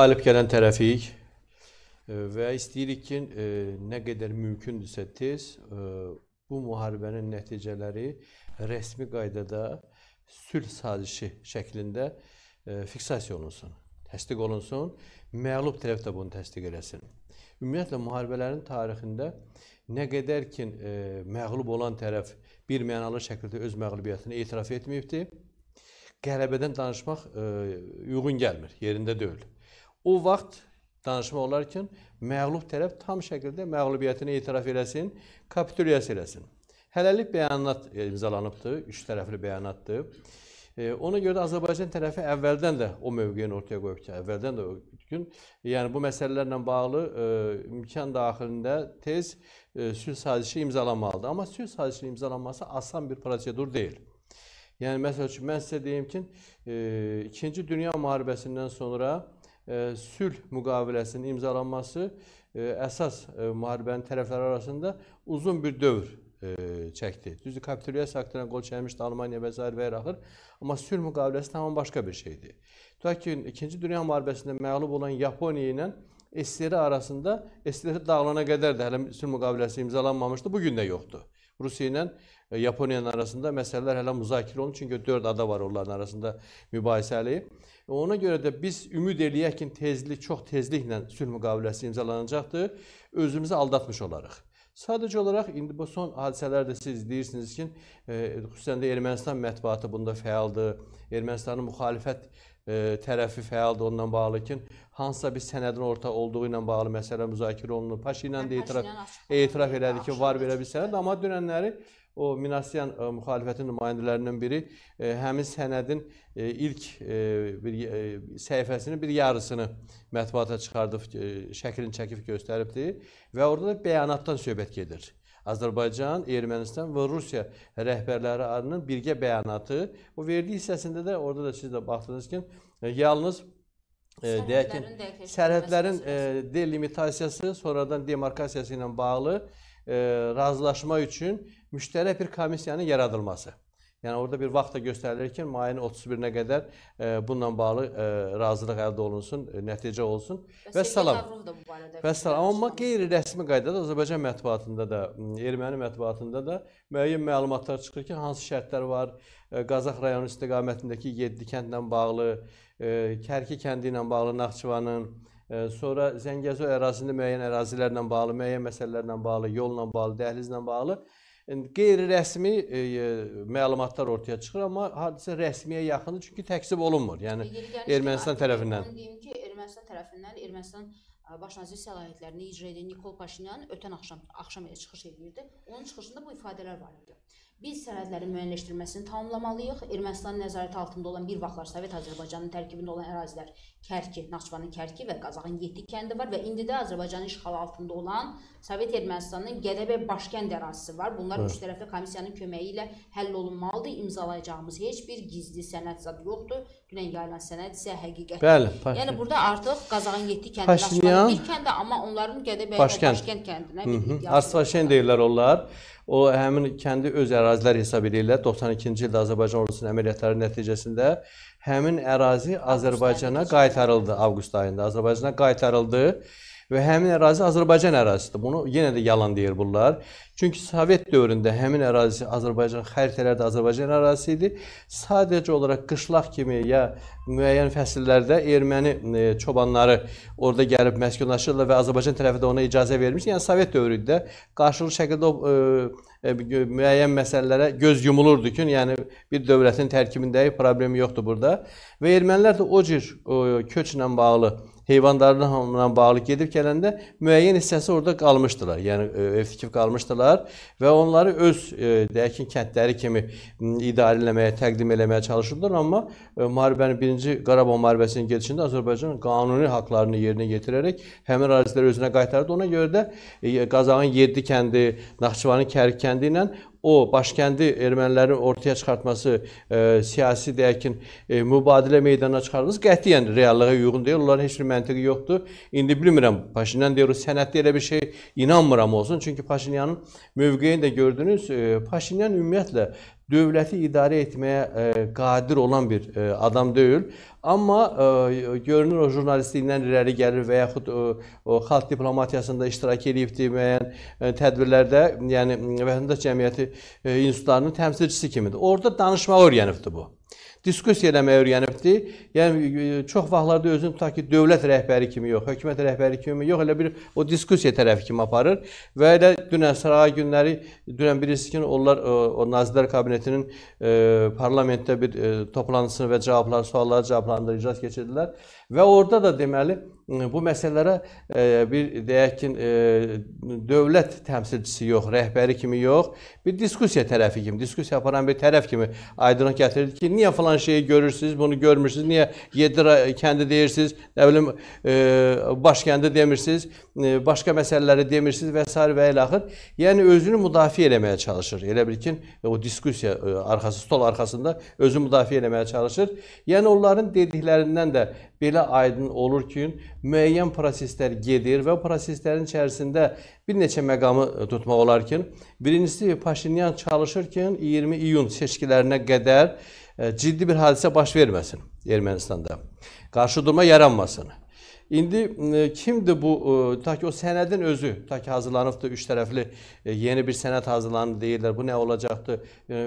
qalib gələn tərəfik e, və istəyirik ki, e, nə qədər mümkündürsə tez e, bu müharibənin nəticələri rəsmi qaydada sülh sazişi şəklində fiksasiya olunsun, təsdiq olunsun, məğlub tərəf də bunu təsdiq eləsin. Ümumiyyətlə müharibələrin tarixində nə qədər ki e, məğlub olan tərəf bir mənalı şəkildə öz məğlubiyyətini etiraf etməyibdi, qələbədən danışmaq e, uyğun gəlmir, yerində deyil. O vaxt danışma olarkən məğlub tərəf tam şəkildə məğlubiyyətini etiraf eləsin, kapitulyasiya eləsin. Hələlik bəyanat e, imzalanıbdır, üç tərəfli bəyanatdır. E, ona görə də Azərbaycan tərəfi əvvəldən də o mövqeyini ortaya qoyub ki, əvvəldən də o gün, yəni bu məsələlərlə bağlı e, imkan daxilində tez e, sülh sazişi imzalanmalıdır. Amma sülh sazişinin imzalanması asan bir prosedur deyil. Yəni məsəl üçün mən sizə deyim ki, e, 2-ci Dünya müharibəsindən sonra sülh müqaviləsinin imzalanması e, əsas e, müharibənin tərəfləri arasında uzun bir dövr e, çəkdi. Düzdür, kapitulyasiya aktına qol çəkmişdi Almaniya və Zərvə İraxır. Amma sülh müqaviləsi tamam başqa bir şeydir. Tutaq ki, 2-ci Dünya müharibəsində məğlub olan Yaponiya ilə SSR arasında SSR dağılana qədər də hələ sülh müqaviləsi imzalanmamışdı. Bu gün də yoxdur. Rusiya ilə e, Yaponiyanın arasında məsələlər hələ müzakirə olunur. Çünki 4 ada var onların arasında mübahisəli. Ona görə də biz ümid eləyək ki, tezlik, çox tezliklə sülh müqaviləsi imzalanacaqdır. Özümüzü aldatmış olarıq. Sadəcə olaraq indi bu son hadisələrdə siz deyirsiniz ki, e, xüsusən də Ermənistan mətbuatı bunda fəaldır. Ermənistanın müxalifət tərəfi fəaldır onunla bağlı ki, hansısa bir sənədin ortaq olduğu ilə bağlı məsələ müzakirə olunub. Paşinyan hə, da etiraf, etiraf elədi ki, var belə bir sənəd, amma dünənləri o Minasyan müxalifətin nümayəndələrindən biri həmin sənədin ilk bir səhifəsinin bir yarısını mətbuata çıxardıb şəklini çəkib göstəribdi və orada da bəyanatdan söhbət gedir. Azərbaycan, Ermənistan və Rusiya rəhbərləri arasının birgə bəyanatı. O verdiyi hissəsində də orada da siz də baxdınız ki, e, yalnız e, Ə, deyək ki, sərhədlərin e, ə, delimitasiyası, sonradan demarkasiyası ilə bağlı ə, razılaşma üçün müştərək bir komissiyanın yaradılması. Yəni orada bir vaxt da göstərilir ki, mayın 31-nə qədər e, bununla bağlı e, razılıq əldə olunsun, e, nəticə olsun. Və salam. Və salam. Amma qeyri-rəsmi qaydada Azərbaycan mətbuatında da, erməni mətbuatında da müəyyən məlumatlar çıxır ki, hansı şərtlər var, e, Qazax rayonu istiqamətindəki 7 kəndlə bağlı, e, Kərki kəndi ilə bağlı Naxçıvanın, e, sonra Zəngəzur ərazisində müəyyən ərazilərlə bağlı, müəyyən məsələlərlə bağlı, yolla bağlı, dəhlizlə bağlı qeyri-rəsmi e, e, məlumatlar ortaya çıxır, amma hadisə rəsmiyə yaxındır, çünki təksib olunmur. Yəni Ermənistan tərəfindən. Deyim ki, Ermənistan tərəfindən Ermənistan e, baş nazir səlahiyyətlərini icra edən Nikol Paşinyan ötən axşam axşam çıxış edirdi. Onun çıxışında bu ifadələr var idi. Biz sərhədlərin müəyyənləşdirilməsini tamamlamalıyıq. Ermənistan nəzarəti altında olan bir vaxtlar Sovet Azərbaycanının tərkibində olan ərazilər Kərki, Naxçıvanın Kərki və Qazaxın 7 kəndi var və indi də Azərbaycanın işğalı altında olan Sovet Ermənistanının Gədəbəy başkənd ərazisi var. Bunlar Hı. üç tərəfli komissiyanın köməyi ilə həll olunmalıdır. İmzalayacağımız heç bir gizli sənəd zad yoxdur. Dünən yayılan sənəd isə həqiqətdir. Bəli, Paşinyan. Yəni burada artıq Qazaxın 7 kəndi, Naxçıvanın 1 kəndi, amma onların Gədəbəy başkənd, başkənd kəndinə bir iddia. Arsvaşen deyirlər onlar. O həmin kəndi öz ərazilər hesab edirlər. 92-ci ildə Azərbaycan ordusunun əməliyyatları nəticəsində həmin ərazi Azərbaycana qaytarıldı avqust ayında. Azərbaycana qaytarıldı. Avqust ayında və həmin ərazi Azərbaycan ərazisidir. Bunu yenə də yalan deyir bunlar. Çünki Sovet dövründə həmin ərazi Azərbaycan xəritələrdə Azərbaycan ərazisi idi. Sadəcə olaraq qışlaq kimi ya müəyyən fəsillərdə erməni e, çobanları orada gəlib məskunlaşırlar və Azərbaycan tərəfi də ona icazə vermiş. Yəni Sovet dövründə qarşılıqlı şəkildə o e, e, müəyyən məsələlərə göz yumulurdu ki, yəni bir dövlətin tərkibindəyi problem yoxdur burada. Və ermənilər də o cür köçlə bağlı heyvanlarının hamına bağlı gedib gələndə müəyyən hissəsi orada qalmışdılar. Yəni e, ev tikib qalmışdılar və onları öz e, deyək ki, kəndləri kimi idarə etməyə, təqdim etməyə çalışırdılar, amma e, müharibənin birinci Qarabağ müharibəsinin gedişində Azərbaycan qanuni haqqlarını yerinə yetirərək həmin əraziləri özünə qaytardı. Ona görə də Qazağın Yeddi kəndi, Naxçıvanın Kərik kəndi ilə o başkəndi ermənilərin ortaya çıxartması, e, siyasi deyək ki, e, mübadilə meydana çıxarılması qətiyyən reallığa uyğun deyil. Onların heç bir məntiqi yoxdur. İndi bilmirəm, Paşinyan deyir, sənəddə elə bir şey inanmıram olsun. Çünki Paşinyanın mövqeyini də gördünüz. E, Paşinyan ümumiyyətlə dövləti idarə etməyə e, qadir olan bir e, adam deyil. Amma e, görünür o jurnalistlikdən irəli gəlir və yaxud o, e, o xalq diplomatiyasında iştirak edib deməyən e, tədbirlərdə, yəni vətəndaş cəmiyyəti e, institutlarının təmsilçisi kimidir. Orda danışmağı öyrənibdi bu diskussiya eləməyi öyrənibdi. Yəni e, çox vaxtlarda özünü tutaq ki, dövlət rəhbəri kimi yox, hökumət rəhbəri kimi yox, elə bir o diskussiya tərəfi kimi aparır və elə dünən sarağa günləri dünən birisi gün onlar e, o Nazirlər Kabinetinin e, parlamentdə bir toplantısını və cavabları, sualları cavablandırıcı iclas keçirdilər. Və orada da deməli bu məsələlərə bir deyək ki, dövlət təmsilçisi yox, rəhbəri kimi yox, bir diskussiya tərəfi kimi, diskussiya aparan bir tərəf kimi aydınlıq gətirildi ki, niyə falan şeyi görürsüz, bunu görmürsüz, niyə Yedira kəndi deyirsiniz, nə bilim başkəndi demirsiniz, başqa məsələləri demirsiniz və s. və ilə axır. Yəni özünü müdafiə eləməyə çalışır. Elə bil ki, o diskussiya arxası, stol arxasında özünü müdafiə eləməyə çalışır. Yəni onların dediklərindən də belə belə aydın olur ki, müəyyən proseslər gedir və o proseslərin içərisində bir neçə məqamı e, tutmaq olar ki, birincisi Paşinyan çalışır ki, 20 iyun seçkilərinə qədər e, ciddi bir hadisə baş verməsin Ermənistanda. durma yaranmasın. İndi e, kimdir bu e, ta ki o sənədin özü, ta ki hazırlanıbdı üç tərəfli e, yeni bir sənəd hazırlandı deyirlər. Bu nə olacaqdı? E,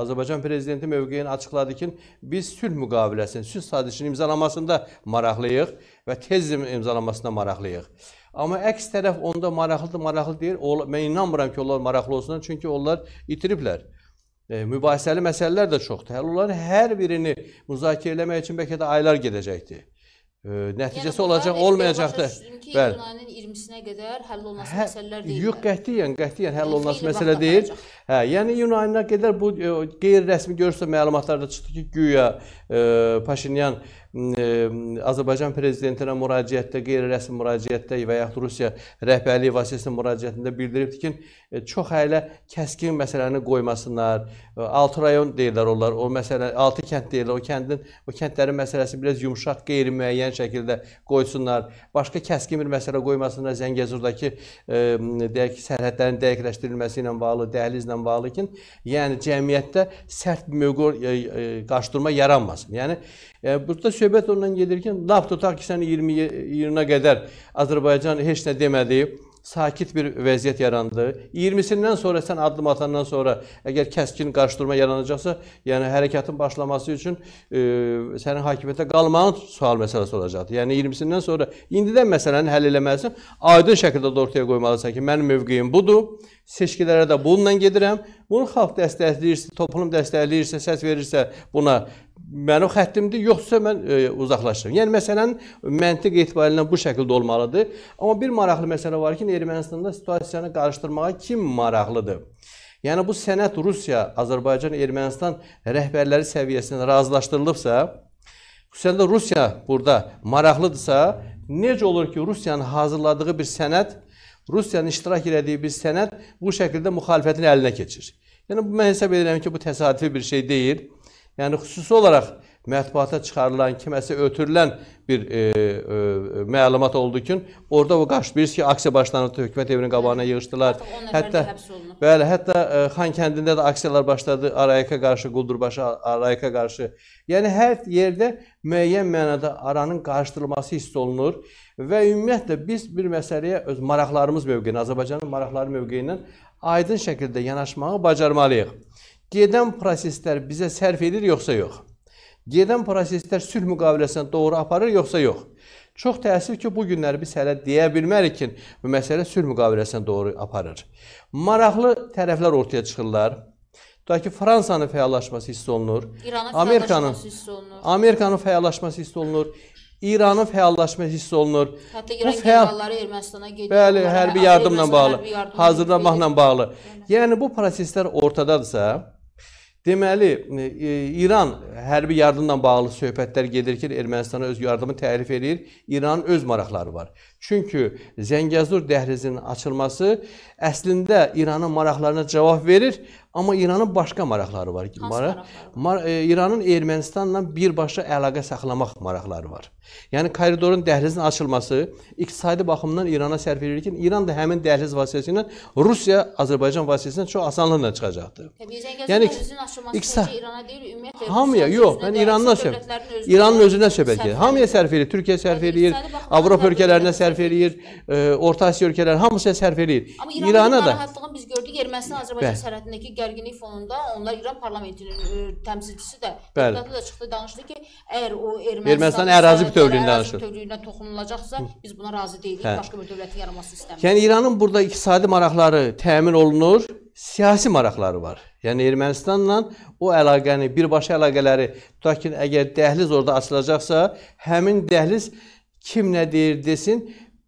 Azərbaycan prezidenti mövqeyini açıqladı ki, biz sülh müqaviləsini, sülh sazişini imzalamasında maraqlıyıq və tez imzalamasında maraqlıyıq. Amma əks tərəf onda maraqlıdır, maraqlı deyir. O, mən inanmıram ki, onlar maraqlı olsunlar, çünki onlar itiriblər e, mübahisəli məsələlər də çoxdur. Həll onların hər birini müzakirə eləmək üçün bəlkə də aylar gedəcəkdi e, nəticəsi yəni, olacaq, olmayacaqdır. Bəli. Yunanın 20-sinə qədər həll olunması hə, məsələlər deyil. Yox, qətiyyən, qətiyyən həll yəni, olunması məsələ deyil. Hə, yəni Yunanına qədər bu e, qeyri-rəsmi görürsə məlumatlarda çıxdı ki, güya e, Paşinyan e, Azərbaycan prezidentinə müraciətdə, qeyri-rəsmi müraciətdə və yaxud Rusiya rəhbərliyi vasitəsilə müraciətində bildiribdi ki, e, çox hələ kəskin məsələni qoymasınlar. 6 e, rayon deyirlər onlar, o məsələ 6 kənd deyirlər, o kəndin o kəndlərin məsələsi biraz yumşaq, qeyri-müəyyən şəkildə qoysunlar. Başqa kəskin bir məsələ qoymasınlar Zəngəzurdakı e, deyək ki, sərhədlərin dəqiqləşdirilməsi ilə bağlı, dəhlizlə bağlı ki, yəni cəmiyyətdə sərt mövqe e, e, qarşıdurma yaranmasın. Yəni burada söhbət ondan gedir ki, lap tutaq ki, sən 20 yılına qədər Azərbaycan heç nə demədi sakit bir vəziyyət yarandı. 20-sindən sonra sən addım atandan sonra əgər kəskin qarşıdurma yaranacaqsa, yəni hərəkətin başlaması üçün e, sənin hakimiyyətdə qalmağın sual məsələsi olacaqdır. Yəni 20-sindən sonra indidən məsələni həll eləməlisən. Aydın şəkildə də ortaya qoymalısan ki, mənim mövqeyim budur. Seçkilərə də bununla gedirəm. Bunu xalq dəstəkləyirsə, toplum dəstəkləyirsə, səs verirsə buna mənim xəttimdir, yoxsa mən e, uzaqlaşıram. Yəni məsələn məntiq etibarilə bu şəkildə olmalıdır. Amma bir maraqlı məsələ var ki, Ermənistanda situasiyanı qarışdırmağa kim maraqlıdır? Yəni bu sənəd Rusiya, Azərbaycan, Ermənistan rəhbərləri səviyyəsində razılaşdırılıbsa, xüsusən də Rusiya burada maraqlıdırsa, necə olur ki, Rusiyanın hazırladığı bir sənəd, Rusiyanın iştirak etdiyi bir sənəd bu şəkildə müxalifətin əlinə keçir? Yəni mən hesab edirəm ki, bu təsadüfi bir şey deyil. Yəni xüsusi olaraq mətbuata çıxarılan, kiməsə ötürülən bir e, e, məlumat olduğu üçün orada o qarşı bilirsiniz ki, aksiya başlanıb hökumət evinin qabağına yığışdılar. Hətta bəli, hətta e, Xan kəndində də aksiyalar başladı Arayaka qarşı, Quldurbaşı Arayaka qarşı. Yəni hər yerdə müəyyən mənada aranın qarışdırılması hiss olunur və ümumiyyətlə biz bir məsələyə öz maraqlarımız mövqeyindən, Azərbaycanın maraqları mövqeyindən aydın şəkildə yanaşmağı bacarmalıyıq gedən proseslər bizə sərf edir yoxsa yox? Gedən proseslər sülh müqaviləsinə doğru aparır yoxsa yox? Çox təəssüf ki, bu günləri biz hələ deyə bilmərik ki, bu məsələ sülh müqaviləsinə doğru aparır. Maraqlı tərəflər ortaya çıxırlar. Tutaq ki, Fransanın fəallaşması hiss olunur. İranın Amerikanın hiss olunur. Amerikanın fəallaşması hiss olunur. İranın fəallaşması hiss olunur. Hətta İran generalları Ermənistana gedir. Bəli, hərbi yardımla bağlı, hazırlamaqla bağlı. Yəni bu proseslər ortadadırsa, Deməli, e, e, İran hərbi yardımla bağlı söhbətlər gedir ki, Ermənistana öz yardımı tərif eləyir. İranın öz maraqları var. Çünki Zəngəzur dəhlizinin açılması əslində İranın maraqlarına cavab verir, Amma İranın başqa maraqları var ki, maraq, maraq, e, İranın Ermənistanla birbaşa əlaqə saxlamaq maraqları var. Yəni koridorun, dəhlizin açılması iqtisadi baxımdan İrana sərf edilirkən, İran da həmin dəhliz vasitəsilə Rusiya, Azərbaycan vasitəsilə çox asanlıqla çıxacaqdır. Təbii, yəni dəhlizin açılması iqtisadi İrana deyil, ümumiyyətlə hamıya yox, mən İrandan söhbət. İranın özünə söhbət gedir. Hamıya sərf edir, Türkiyə sərf eləyir, Avropa ölkələrinə sərf eləyir, e, Orta Asiya ölkələri hamısı sərf eləyir. İrana da rahatlığını biz gördük Ermənistan-Azərbaycan sərhədindəki gərginlik fonunda onlar İran parlamentinin ə, e, təmsilçisi də deputatı da çıxdı danışdı ki, əgər o Ermənistan, Ermənistan ərazi bütövlüyündən danışır. Bütövlüyünə toxunulacaqsa biz buna razı deyilik, hə. başqa bir dövlətin yaranmasını istəmirik. Yəni İranın burada iqtisadi maraqları təmin olunur, siyasi maraqları var. Yəni Ermənistanla o əlaqəni, birbaşa əlaqələri, tutaq ki, əgər dəhliz orada açılacaqsa, həmin dəhliz kim nə deyir desin,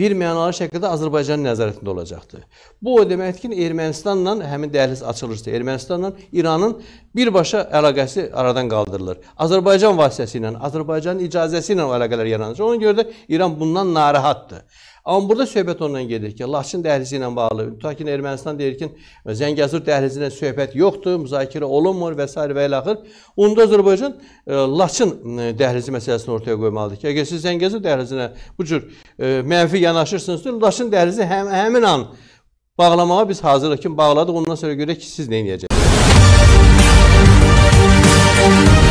bir mənalı şəkildə Azərbaycanın nəzarətində olacaqdır. Bu o deməkdir ki, Ermənistanla həmin dəhliz açılırsa, Ermənistanla İranın birbaşa əlaqəsi aradan qaldırılır. Azərbaycan vasitəsilə, Azərbaycanın icazəsi ilə əlaqələr yaranacaq. Ona görə də İran bundan narahatdır. Amma burada söhbət ondan gedir ki, Laçın dəhlizi ilə bağlı, tutaq ki, Ermənistan deyir ki, Zəngəzur dəhlizi ilə söhbət yoxdur, müzakirə olunmur və s. və ilaxır. Onda Azərbaycan e, Laçın e, dəhlizi məsələsini ortaya qoymalıdır ki, əgər siz Zəngəzur dəhlizinə bu cür e, mənfi yanaşırsınızdır, Laçın dəhlizi həm, həmin an bağlamağa biz hazırıq ki, bağladıq, ondan sonra görək ki, siz nə edəcəksiniz.